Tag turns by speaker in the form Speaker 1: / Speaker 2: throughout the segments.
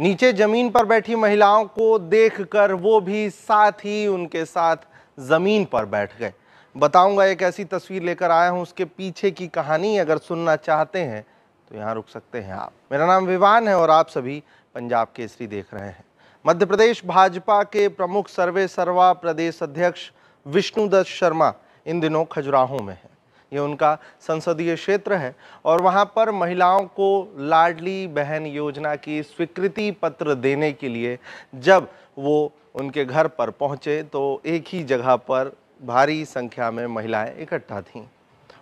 Speaker 1: नीचे जमीन पर बैठी महिलाओं को देखकर वो भी साथ ही उनके साथ ज़मीन पर बैठ गए बताऊंगा एक ऐसी तस्वीर लेकर आया हूं उसके पीछे की कहानी अगर सुनना चाहते हैं तो यहाँ रुक सकते हैं आप मेरा नाम विवान है और आप सभी पंजाब केसरी देख रहे हैं मध्य प्रदेश भाजपा के प्रमुख सर्वे सर्वा प्रदेश अध्यक्ष विष्णुदत्त शर्मा इन दिनों खजुराहों में हैं ये उनका संसदीय क्षेत्र है और वहाँ पर महिलाओं को लाडली बहन योजना की स्वीकृति पत्र देने के लिए जब वो उनके घर पर पहुँचे तो एक ही जगह पर भारी संख्या में महिलाएं इकट्ठा थीं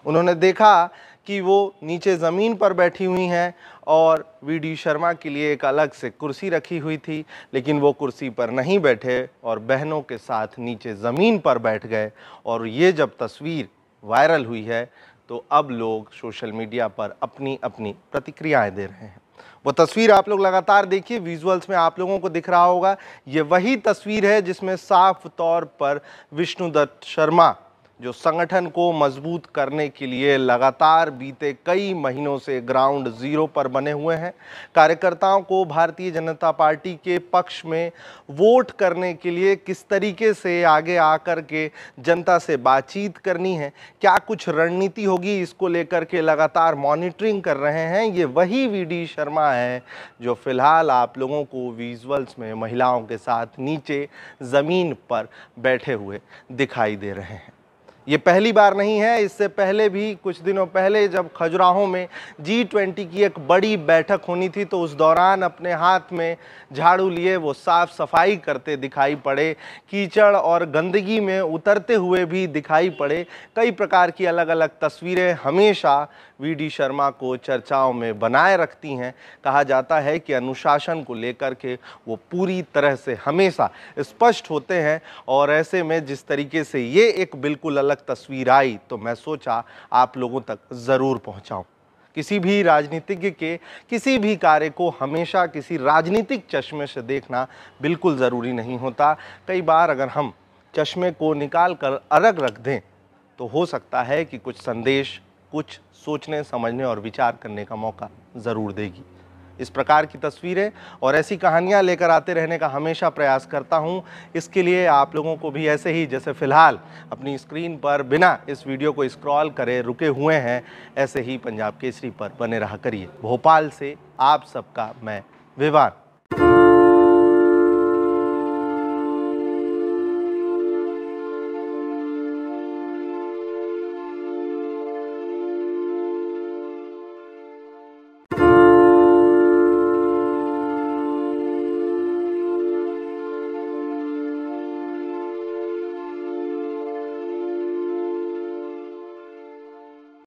Speaker 1: उन्होंने देखा कि वो नीचे ज़मीन पर बैठी हुई हैं और वी शर्मा के लिए एक अलग से कुर्सी रखी हुई थी लेकिन वो कुर्सी पर नहीं बैठे और बहनों के साथ नीचे ज़मीन पर बैठ गए और ये जब तस्वीर वायरल हुई है तो अब लोग सोशल मीडिया पर अपनी अपनी प्रतिक्रियाएं दे रहे हैं वो तस्वीर आप लोग लगातार देखिए विजुअल्स में आप लोगों को दिख रहा होगा ये वही तस्वीर है जिसमें साफ तौर पर विष्णुदत्त शर्मा जो संगठन को मजबूत करने के लिए लगातार बीते कई महीनों से ग्राउंड जीरो पर बने हुए हैं कार्यकर्ताओं को भारतीय जनता पार्टी के पक्ष में वोट करने के लिए किस तरीके से आगे आकर के जनता से बातचीत करनी है क्या कुछ रणनीति होगी इसको लेकर के लगातार मॉनिटरिंग कर रहे हैं ये वही वी शर्मा है जो फिलहाल आप लोगों को विजुअल्स में महिलाओं के साथ नीचे ज़मीन पर बैठे हुए दिखाई दे रहे हैं ये पहली बार नहीं है इससे पहले भी कुछ दिनों पहले जब खजुराहों में जी ट्वेंटी की एक बड़ी बैठक होनी थी तो उस दौरान अपने हाथ में झाड़ू लिए वो साफ सफाई करते दिखाई पड़े कीचड़ और गंदगी में उतरते हुए भी दिखाई पड़े कई प्रकार की अलग अलग तस्वीरें हमेशा वी डी शर्मा को चर्चाओं में बनाए रखती हैं कहा जाता है कि अनुशासन को लेकर के वो पूरी तरह से हमेशा स्पष्ट होते हैं और ऐसे में जिस तरीके से ये एक बिल्कुल अलग अलग तस्वीर आई तो मैं सोचा आप लोगों तक ज़रूर पहुँचाऊँ किसी भी राजनीतिज्ञ के किसी भी कार्य को हमेशा किसी राजनीतिक चश्मे से देखना बिल्कुल ज़रूरी नहीं होता कई बार अगर हम चश्मे को निकाल कर अलग रख दें तो हो सकता है कि कुछ संदेश कुछ सोचने समझने और विचार करने का मौका ज़रूर देगी इस प्रकार की तस्वीरें और ऐसी कहानियाँ लेकर आते रहने का हमेशा प्रयास करता हूँ इसके लिए आप लोगों को भी ऐसे ही जैसे फ़िलहाल अपनी स्क्रीन पर बिना इस वीडियो को स्क्रॉल करे रुके हुए हैं ऐसे ही पंजाब केसरी पर बने रहा करिए भोपाल से आप सबका मैं विवान